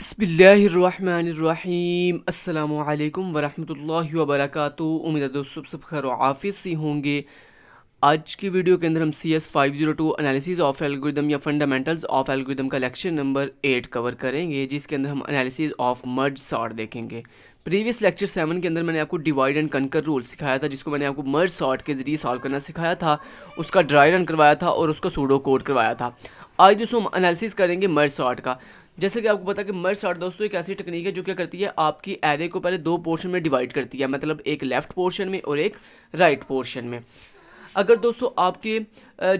बसमीम् अल्लाम वरहमल वबरक उम्मीद है दोस्तों सब खैर आफिस से होंगे आज की वीडियो के अंदर हम C S five zero two analysis of algorithm या फंडामेंटल्स ऑफ एल्गोरिदम का लेक्चर नंबर एट कवर करेंगे जिसके अंदर हम एनालिसिस ऑफ मर्ज सॉर्ट देखेंगे प्रीवियस लेक्चर सेवन के अंदर मैंने आपको डिवाइड एंड कंकर रूल सिखाया था जिसको मैंने आपको मर्ज सॉर्ट के जरिए सॉल्व करना सिखाया था उसका ड्राई रन करवाया था और उसका सूडो कोड करवाया था आज दोस्तों हम एनालिसिस करेंगे मर्ज सॉर्ट का जैसे कि आपको पता कि मर्ज सार्ट दोस्तों एक ऐसी टेक्निक है जो क्या करती है आपकी एरे को पहले दो पोर्शन में डिवाइड करती है मतलब एक लेफ्ट पोर्शन में और एक राइट right पोर्शन में अगर दोस्तों आपके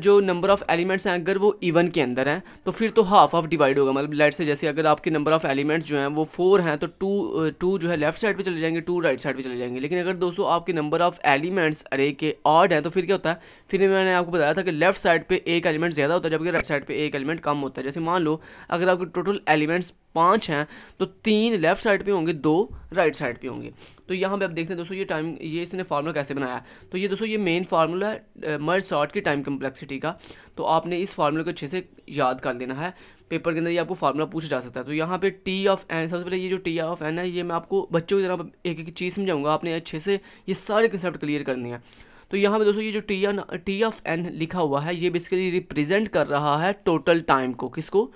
जो नंबर ऑफ़ एलिमेंट्स हैं अगर वो इवन के अंदर हैं तो फिर तो हाफ ऑफ डिवाइड होगा मतलब लेट से जैसे अगर आपके नंबर ऑफ़ एलिमेंट्स जो हैं वो फोर हैं तो टू टू जो है लेफ्ट साइड पे चले जाएंगे टू राइट साइड पे चले जाएंगे लेकिन अगर दोस्तों आपके नंबर ऑफ़ एलिमेंट्स अरे के ऑड हैं तो फिर क्या होता है फिर मैंने आपको बताया था कि लेफ्ट साइड पर एक एलिमेंट ज़्यादा होता है जबकि राइट साइड पर एक एलिमेंट कम होता है जैसे मान लो अगर आपके टोटल एलिमेंट्स पाँच हैं तो तीन लेफ्ट साइड पर होंगे दो राइट साइड पर होंगे तो यहाँ पे आप देखते हैं दोस्तों ये टाइम ये इसने फार्मूला कैसे बनाया तो ये दोस्तों ये मेन फार्मूला मर्ज सॉर्ट के टाइम कम्प्लेक्स कंप्लेक्सिटी का तो आपने इस फार्मूले को अच्छे से याद कर लेना है पेपर के अंदर ये आपको फार्मूला पूछा जा सकता है तो यहाँ पे टी ऑफ एन सबसे पहले ये जो टी ऑफ एन है ये मैं आपको बच्चों की तरह एक एक चीज़ समझाऊंगा आपने अच्छे से ये सारे कंसेप्ट क्लियर करने हैं तो यहाँ पे दोस्तों ये जो T N T of N लिखा हुआ है ये बेसिकली रिप्रेजेंट कर रहा है टोटल टाइम को किसको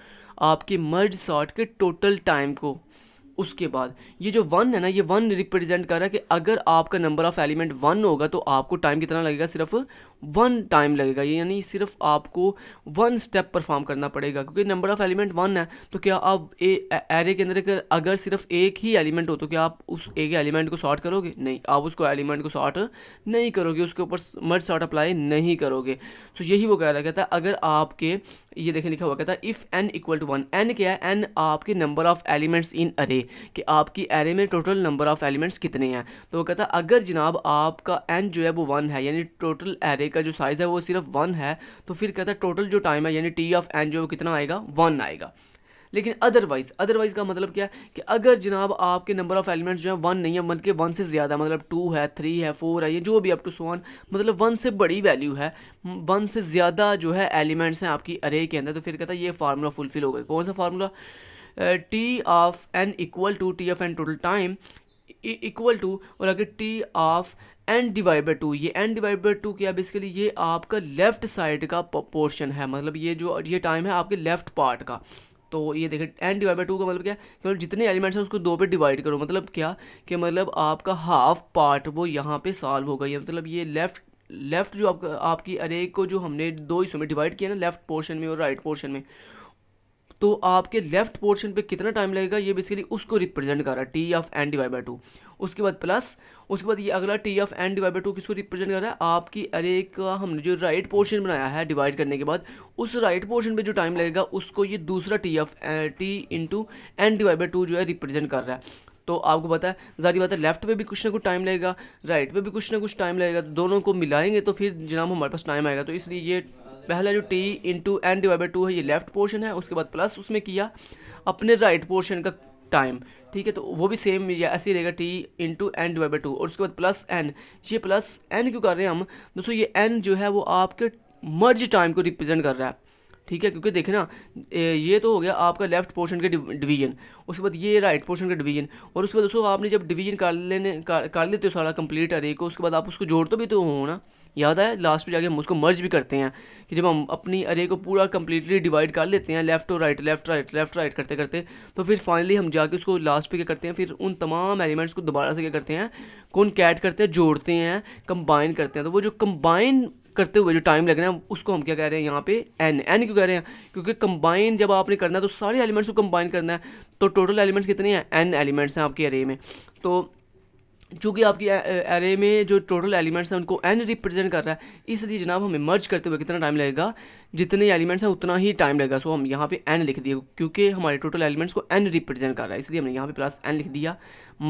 आपके मर्ज शॉर्ट के टोटल टाइम को उसके बाद ये जो वन है ना ये वन रिप्रेजेंट कर रहा है कि अगर आपका नंबर ऑफ़ एलिमेंट वन होगा तो आपको टाइम कितना लगेगा सिर्फ वन टाइम लगेगा ये यानी सिर्फ आपको वन स्टेप परफॉर्म करना पड़ेगा क्योंकि नंबर ऑफ़ एलिमेंट वन है तो क्या आप ए एरे के अंदर अगर सिर्फ एक ही एलिमेंट हो तो क्या आप उस एक एलिमेंट को सॉर्ट करोगे नहीं आप उसको एलिमेंट को सॉर्ट नहीं करोगे उसके ऊपर मर्ज सॉर्ट अप्लाई नहीं करोगे तो यही वो कह रहा कहता है अगर आपके ये देखें लिखा हुआ कहता है if N equal to one N क्या है एन आपके नंबर ऑफ़ एलिमेंट्स इन अरे कि आपकी एरे में टोटल नंबर ऑफ़ एलिमेंट्स कितने हैं तो वो कहता है अगर जनाब आपका एन जो है वो वन है यानी टोटल एरे का जो साइज़ है वो सिर्फ वन है तो फिर कहता है टोटल जो टाइम है यानी टी ऑफ एन जो कितना आएगा वन आएगा लेकिन अदरवाइज़ अदरवाइज़ का मतलब क्या है कि अगर जनाब आपके नंबर ऑफ़ एलिमेंट्स जो है वन नहीं है बल्कि वन से ज़्यादा मतलब टू है थ्री है फोर है ये जो भी अप टू सोन मतलब वन से बड़ी वैल्यू है वन से ज़्यादा जो है एलिमेंट्स हैं आपकी अरे के अंदर तो फिर कहता है ये फार्मूला फुलफिल हो गया कौन सा formula T of N equal to T of N total time equal to और आगे T of N divide by two ये एन डिवाइड बाई टू क्या बेसिकली ये आपका लेफ्ट साइड का पोर्शन है मतलब ये जो ये टाइम है आपके लेफ्ट पार्ट का तो ये देखें एन डिवाइड बाई टू का मतलब क्या मतलब जितने एलिमेंट्स हैं उसको दो पे डिवाइड करो मतलब क्या कि मतलब आपका हाफ पार्ट वो यहाँ पे सॉल्व होगा ये मतलब ये लेफ्ट लेफ्ट जो आपका आपकी अरे को जो हमने दो हिस्सों में डिवाइड किया ना लेफ्ट पोर्शन में और राइट right पोर्शन में तो आपके लेफ्ट पोर्शन पे कितना टाइम लगेगा ये बेसिकली उसको रिप्रेजेंट कर रहा है T of N divide by two उसके बाद प्लस उसके बाद ये अगला T of N divide by two किसको रिप्रेजेंट कर रहा है आपकी अरे का हमने जो राइट पोर्शन बनाया है डिवाइड करने के बाद उस राइट पोर्शन पे जो टाइम लगेगा उसको ये दूसरा T of T into N divide by two जो है रिप्रेजेंट कर रहा है तो आपको पता है जारी बात है लेफ्ट पे भी कुछ ना कुछ टाइम लगेगा राइट पे भी कुछ ना कुछ टाइम लगेगा दोनों को मिलाएंगे तो फिर जनाब हमारे पास टाइम आएगा तो इसलिए ये पहले जो T into N divide by two है ये लेफ्ट पोर्शन है उसके बाद प्लस उसमें किया अपने राइट पोर्शन का टाइम ठीक है तो वो भी सेम ऐसे ही रहेगा T into N divide by two और उसके बाद प्लस एन ये प्लस एन क्यों कर रहे हैं हम दोस्तों ये एन जो है वो आपके मर्ज टाइम को रिप्रेजेंट कर रहा है ठीक है क्योंकि देखे ना ये तो हो गया आपका लेफ्ट पोर्शन का डिवीजन उसके बाद ये राइट पोर्शन का डिवीजन और उसके बाद दोस्तों आपने जब डिवीजन कर लेने कर, कर लेते हो सारा कंप्लीट अरे को उसके बाद आप उसको जोड़ तो भी तो हो ना याद है लास्ट में जाके हम उसको मर्ज भी करते हैं कि जब हम अपनी अरे को पूरा कम्प्लीटली डिवाइड कर लेते हैं लेफ्ट और right left right left right करते करते तो फिर फाइनली हम जाके उसको लास्ट पे क्या करते हैं फिर उन तमाम एलिमेंट्स को दोबारा से क्या करते हैं कौन कैट करते हैं जोड़ते हैं कंबाइन करते हैं तो वो जो कंबाइन करते हुए जो टाइम लग रहा है उसको हम क्या कह रहे हैं यहाँ पे एन एन क्यों कह रहे हैं क्योंकि कंबाइन जब आपने करना है तो सारे एलिमेंट्स को कंबाइन करना है तो टोटल एलिमेंट्स कितने हैं एन एलिमेंट्स हैं आपके अरे में तो चूँकि आपकी एरे में जो टोटल एलिमेंट्स हैं उनको एन रिप्रेजेंट कर रहा है इसलिए जनाब हमें मर्ज करते हुए कितना टाइम लगेगा जितने एलिमेंट्स हैं उतना ही टाइम लगेगा सो हम यहाँ पे एन लिख दिए क्योंकि हमारे टोटल एलिमेंट्स को एन रिप्रेजेंट कर रहा है इसलिए हमने यहाँ पे प्लस एन लिख दिया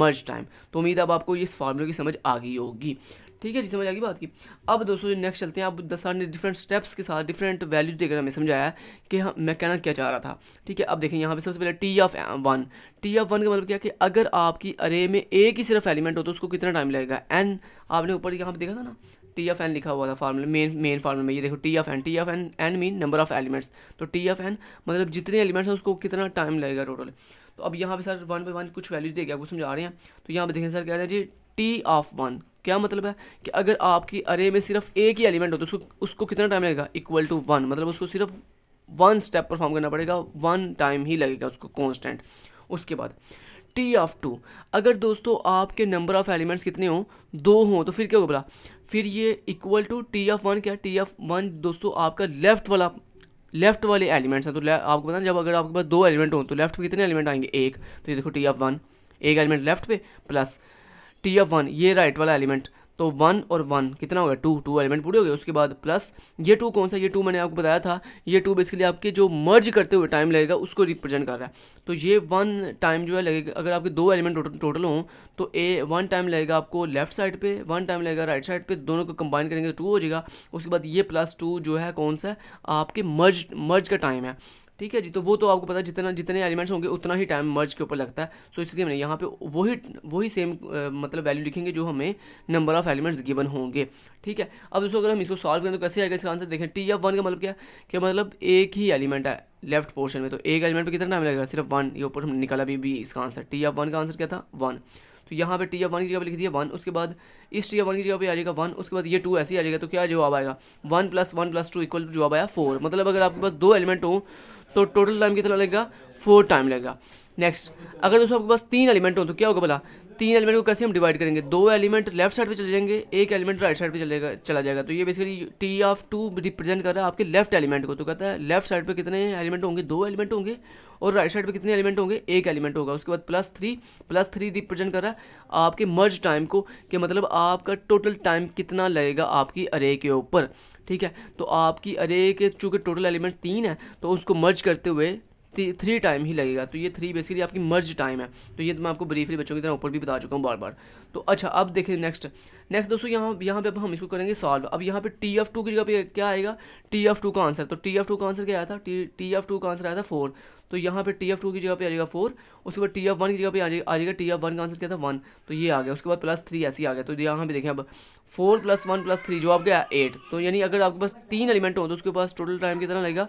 मर्ज टाइम तो उम्मीद अब आपको इस फार्मूले की समझ आ गई होगी ठीक है जी समझ आ गई बात की अब दोस्तों जो नेक्स्ट चलते हैं अब दस ने डिफरेंट स्टेप्स के साथ डिफरेंट वैल्यूज देकर हमें समझाया कि हम कहना क्या चाह रहा था ठीक है अब देखें यहाँ पे सबसे पहले T of one T of one का मतलब क्या कि अगर आपकी अरे में एक ही सिर्फ एलिमेंट हो तो उसको कितना टाइम लगेगा एन आपने ऊपर यहाँ पर देखा था ना टी ऑफ एन लिखा हुआ था फार्मूले मेन मेन फार्मूले में ये देखो T of N T of N N mean number of elements तो टी एफ एन मतलब जितने एलिमेंट्स हैं उसको कितना टाइम लगेगा टोटल तो अब यहाँ पे सर वन बाई वन कुछ वैल्यूज दे के आपको समझा रहे हैं तो यहाँ पे देखें सर कह रहे हैं जी टी ऑफ वन क्या मतलब है कि अगर आपकी अरे में सिर्फ एक ही एलिमेंट हो तो उसको उसको कितना टाइम लगेगा इक्वल टू वन मतलब उसको सिर्फ वन स्टेप परफॉर्म करना पड़ेगा वन टाइम ही लगेगा उसको कॉन्स्टेंट उसके बाद टी ऑफ टू अगर दोस्तों आपके नंबर ऑफ एलिमेंट्स कितने हों दो हों तो फिर क्या होगा बोला फिर ये equal to T of one क्या टी ऑफ वन दोस्तों आपका लेफ्ट वाला लेफ्ट वाले एलिमेंट्स हैं तो आपको पता है जब अगर आपके पास दो एलिमेंट हों तो लेफ्ट पे कितने एलिमेंट आएंगे एक तो ये देखो टी ऑफ वन एक एलिमेंट लेफ्ट पे प्लस टी एफ वन ये राइट वाला एलिमेंट तो वन और वन कितना हो गया टू टू एलिमेंट पूरे हो गए उसके बाद प्लस ये टू कौन सा ये टू मैंने आपको बताया था ये टू बेसिकली आपके जो मर्ज करते हुए टाइम लगेगा उसको रिप्रेजेंट कर रहा है तो ये वन टाइम जो है लगेगा अगर आपके दो एलिमेंट टोटल टोटल हों तो ए वन टाइम लगेगा आपको लेफ्ट साइड पे वन टाइम लगेगा राइट साइड पे दोनों को कंबाइन करेंगे तो टू हो जाएगा उसके बाद ये प्लस टू जो है कौन सा आपके मर्ज मर्ज का टाइम है ठीक है जी तो वो तो आपको पता है जितना जितने एलिमेंट्स होंगे उतना ही टाइम मर्ज के ऊपर लगता है सो इसलिए मैंने यहाँ पे वही वही सेम मतलब वैल्यू लिखेंगे जो हमें नंबर ऑफ एलिमेंट्स गिवन होंगे ठीक है अब दोस्तों अगर हम इसको सॉल्व करें तो कैसे आएगा इसका आंसर देखें टी एफ वन का मतलब क्या कि मतलब एक ही एलिमेंट है लेफ्ट पोर्शन में तो एक एलिमेंट पर कितना टाइम लगेगा सिर्फ वन ये ऊपर हमने निकाला भी, भी इसका आंसर टी एफ वन का आंसर क्या था वन तो यहाँ पे टी ऑफ वन की जगह पर लिख दिया वन उसके बाद इस टी ऑफ वन की जगह पे आ जाएगा वन उसके बाद ये टू ऐसे ही आ जाएगा तो क्या जवाब आएगा one plus one plus two equal to जवाब आया फोर मतलब अगर आपके पास दो एलिमेंट हो तो टोटल टाइम कितना लगेगा फोर टाइम लगेगा नेक्स्ट अगर दोस्तों आपके पास तीन एलिमेंट हो तो क्या होगा भला तीन एलिमेंट को कैसे हम डिवाइड करेंगे दो एलिमेंट लेफ्ट साइड पे चले जाएंगे एक एलिमेंट राइट साइड पे चलेगा चला जाएगा तो ये basically T of two represent कर रहा है आपके लेफ्ट एलिमेंट को तो कहता है लेफ्ट साइड पे कितने एलिमेंट होंगे दो एलिमेंट होंगे और राइट साइड पे कितने एलिमेंट होंगे एक एलिमेंट होगा उसके बाद plus three plus three represent कर रहा है आपके मर्ज टाइम को कि मतलब आपका टोटल टाइम कितना लगेगा आपकी अरे के ऊपर ठीक है तो आपकी अरे के चूँकि टोटल एलिमेंट तीन है तो उसको मर्ज करते हुए थ्री टाइम ही लगेगा तो ये थ्री बेसिकली आपकी मर्ज टाइम है तो ये तो मैं आपको ब्रीफली बच्चों की तरह ऊपर भी बता चुका हूँ बार बार तो अच्छा अब देखें नेक्स्ट नेक्स्ट दोस्तों यहाँ यहाँ पे अब हम इसको करेंगे सॉल्व अब यहाँ पे टी एफ टू की जगह पे क्या आएगा टी एफ टू का आंसर तो टी एफ टू का आंसर क्या आया था टी एफ टू का आंसर आया था फोर तो यहाँ पे टी एफ टू की जगह पे आएगा फोर उसके बाद टी एफ वन की जगह पे आ जाएगा टी एफ वन का आंसर क्या था वन तो ये आ गया उसके बाद प्लस थ्री ऐसे आ गया तो यहाँ पे देखें अब four plus one plus three जो आप गया एट तो यानी अगर आपके पास तीन एलिमेंट हो तो उसके पास टोटल टाइम कितना लगेगा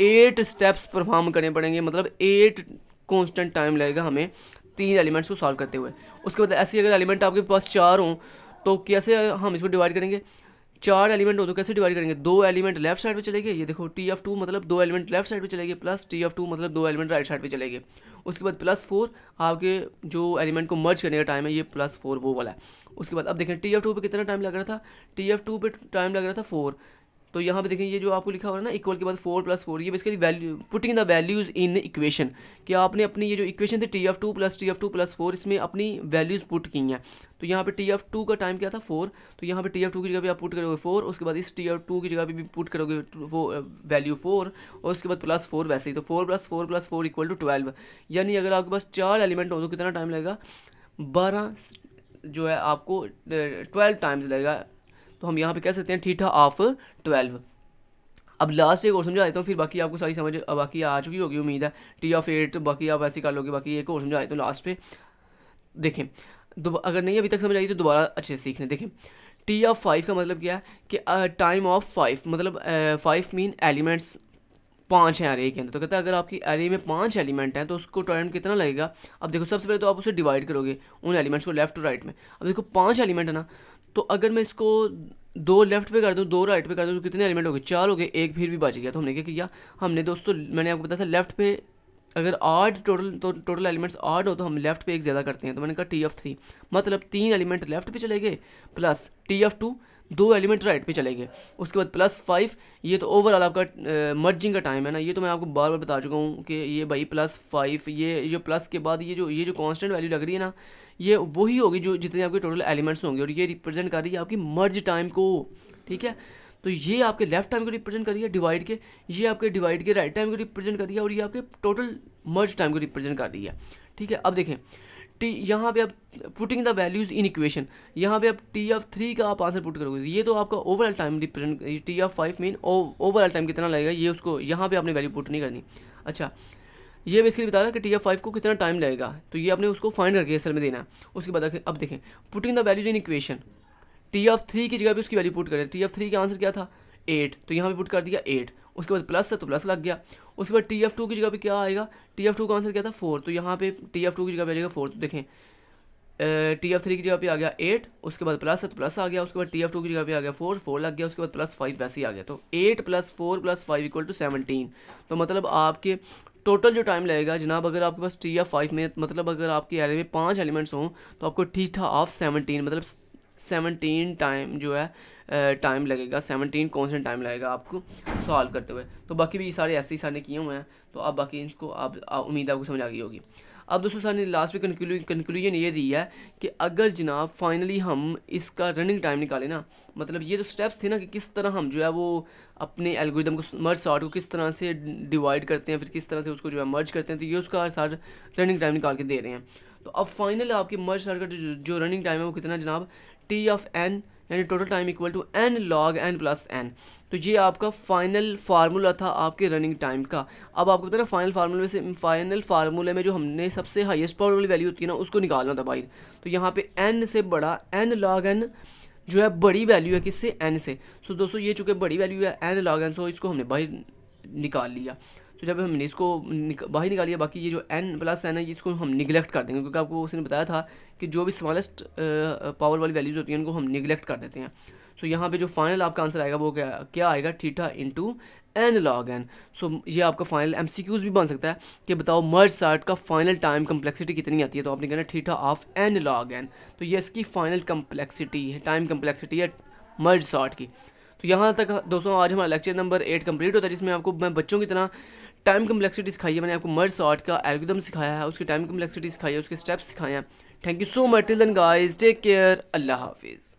एट स्टेप्स परफॉर्म करने पड़ेंगे मतलब एट कॉन्स्टेंट टाइम लगेगा हमें तीन एलिमेंट्स को सॉल्व करते हुए उसके बाद ऐसे अगर एलिमेंट आपके पास चार हों तो कैसे हम इसको डिवाइड करेंगे चार एलिमेंट हो तो कैसे डिवाइड करेंगे दो एलिमेंट लेफ्ट साइड पे चले गए ये देखो टी एफ टू मतलब दो एलिमेंट लेफ्ट साइड पे चले गए प्लस टी एफ टू मतलब दो एलिमेंट राइट साइड पे चले गए उसके बाद प्लस फोर आपके जो एलिमेंट को मर्ज करने का टाइम है ये प्लस फोर वो वाला है उसके बाद अब देखें टी एफ टू पर कितना टाइम लग रहा था टी एफ टू पर टाइम लग रहा था फोर तो यहाँ पे देखें ये जो आपको लिखा हुआ है ना इक्वल के बाद फोर प्लस फोर ये basically value putting the values in equation कि आपने अपनी ये जो इक्वेशन थी T of two plus T of two plus four इसमें अपनी वैल्यूज़ पुट की हैं तो यहाँ पे टी एफ टू का टाइम क्या था फोर तो यहाँ पे टी एफ टू की जगह पे आप पुट करोगे फोर उसके बाद इस टी एफ टू की जगह पे भी पुट करोगे वैल्यू फोर और उसके बाद प्लस फोर वैसे ही तो four plus four plus four equal to twelve यानी अगर आपके पास चार एलिमेंट हो तो कितना टाइम लगेगा बारह जो है आपको ट्वेल्व टाइम्स लगेगा तो हम यहाँ पे कह सकते हैं थीटा ऑफ ट्वेल्व अब लास्ट एक और समझा देता हूँ फिर बाकी आपको सारी समझ बाकी आ चुकी होगी उम्मीद है टी ऑफ एट बाकी आप ऐसे कर लोगे बाकी एक और समझा देता हूँ लास्ट पे देखें अगर नहीं अभी तक समझ आई तो दोबारा अच्छे से सीखने देखें टी ऑफ फाइव का मतलब क्या है कि टाइम ऑफ फाइव मतलब फाइव मीन एलिमेंट्स पाँच हैं एरे के अंदर तो कहता है अगर आपकी एरे में पाँच एलिमेंट हैं तो उसको टाइम कितना लगेगा अब देखो सबसे पहले तो आप उसे डिवाइड करोगे उन एलिमेंट्स को लेफ्ट टू राइट में अब देखो पाँच एलिमेंट है ना तो अगर मैं इसको दो लेफ्ट पे कर दूँ दो राइट पे कर दूँ तो कितने एलिमेंट हो गए चार हो गए एक फिर भी बच गया तो हमने क्या किया हमने दोस्तों मैंने आपको बताया था लेफ्ट पे अगर आठ टोटल तो टोटल एलिमेंट्स आठ हो तो हम लेफ्ट पे एक ज़्यादा करते हैं तो मैंने कहा टी एफ थ्री मतलब तीन एलिमेंट लेफ्ट पे चले गए प्लस टी एफ टू दो एलिमेंट राइट पे चले गए उसके बाद प्लस फाइव ये तो ओवरऑल आपका मर्जिंग का टाइम है ना ये तो मैं आपको बार बार बता चुका हूँ कि ये भाई प्लस फाइव ये जो प्लस के बाद ये जो ये जो कांस्टेंट वैल्यू लग रही है ना ये वही होगी जो जितने आपके टोटल एलिमेंट्स होंगे और ये रिप्रेजेंट कर रही है आपकी मर्ज टाइम को ठीक है तो ये आपके लेफ्ट टाइम को रिप्रेजेंट रही है डिवाइड के ये आपके डिवाइड के राइट टाइम को रिप्रेजेंट रही है और ये आपके टोटल मर्ज टाइम को रिप्रेजेंट कर रही है ठीक है अब देखें टी यहाँ पे आप putting the values in equation यहाँ पे आप टी ऑफ थ्री का आप आंसर पुट करोगे ये तो आपका overall time represent T of five mean overall time कितना लगेगा ये उसको यहाँ पे आपने वैल्यू पुट नहीं करनी अच्छा ये बेसिकली बता रहा है कि टी एफ फाइव को कितना टाइम लगेगा तो ये आपने उसको फाइंड करके असल में देना है उसके बाद अब देखें putting the values in equation T of three की जगह पर उसकी वैल्यू पुट करें टी ऑफ थ्री का आंसर क्या था एट तो यहाँ पे पुट कर दिया एट उसके बाद प्लस है तो प्लस लग गया उसके बाद टी एफ टू की जगह पे क्या आएगा टी एफ टू का आंसर क्या था फोर तो यहाँ पे टी एफ टू की जगह पे आएगा फोर तो देखें टी एफ थ्री की जगह पे आ गया एट उसके बाद प्लस है तो प्लस आ गया उसके बाद टी एफ टू की जगह पे आ गया फोर फोर लग गया उसके बाद प्लस फाइव वैसे ही आ गया तो eight plus four plus five equal to seventeen तो मतलब आपके टोटल जो टाइम लगेगा जनाब अगर आपके पास टी या फाइव में मतलब अगर आपके एरे में पाँच एलिमेंट्स हों तो आपको ठीक ठाक ऑफ सेवनटीन मतलब सेवनटीन टाइम जो है टाइम लगेगा सेवनटीन कौन सा टाइम लगेगा आपको सॉल्व करते हुए तो बाकी भी सारे ऐसे ही सर ने किए हुए हैं तो आप बाकी इसको आप, उम्मीद आपको समझ आ गई होगी अब दोस्तों सर ने लास्ट में कंक्लूजन ये दी है कि अगर जनाब फाइनली हम इसका रनिंग टाइम निकालें ना मतलब ये जो तो स्टेप्स थे ना कि किस तरह हम जो है वो अपने एल्गोरिदम को मर्ज सॉर्ट को किस तरह से डिवाइड करते हैं फिर किस तरह से उसको जो है मर्ज करते हैं तो ये उसका सर रनिंग टाइम निकाल के दे रहे हैं तो अब फाइनल आपके मर्ज सॉर्ट का जो रनिंग टाइम है वो कितना जनाब टी ऑफ एन यानी total time equal to N log N plus N तो ये आपका फाइनल फार्मूला था आपके रनिंग टाइम का अब आपको पता ना फाइनल फार्मूले में से फाइनल फार्मूले में जो हमने सबसे हाईएस्ट वाली वैल्यू होती है ना उसको निकालना था बाहर तो यहाँ पे एन से बड़ा एन लॉग एन जो है बड़ी वैल्यू है किससे एन से सो तो दोस्तों ये चूँकि बड़ी वैल्यू है एन लॉग एन सो इसको हमने बाहर निकाल लिया तो जब हमने इसको निक, बाहर लिया बाकी ये जो एन प्लस एन है इसको हम निगलेक्ट कर देंगे क्योंकि आपको उसने बताया था कि जो भी स्मॉलेस्ट पावर वाली वैल्यूज़ होती हैं उनको हम निगलेक्ट कर देते हैं सो so, यहाँ पे जो फाइनल आपका आंसर आएगा वो क्या क्या आएगा theta into N log N so ये आपका फाइनल एम सी क्यूज़ भी बन सकता है कि बताओ मर्ज सार्ट का फाइनल टाइम कम्प्लेक्सिटी कितनी आती है तो आपने कहना theta of N log N तो ये इसकी फाइनल कम्प्लेक्सिटी है टाइम कम्प्लेक्सिटी है मर्ज सार्ट की तो यहाँ तक दोस्तों आज हमारा लेक्चर नंबर एट कंप्लीट होता है जिसमें आपको मैं बच्चों की तरह टाइम कम्प्लेक्सिटी सिखाई है मैंने आपको मर्ज आर्ट का एल्गोदम सिखाया है उसके टाइम कम्प्लेक्सिटी सिखाई है उसके स्टेप्स सिखाए हैं thank you so much till then guys take care अल्लाह हाफिज़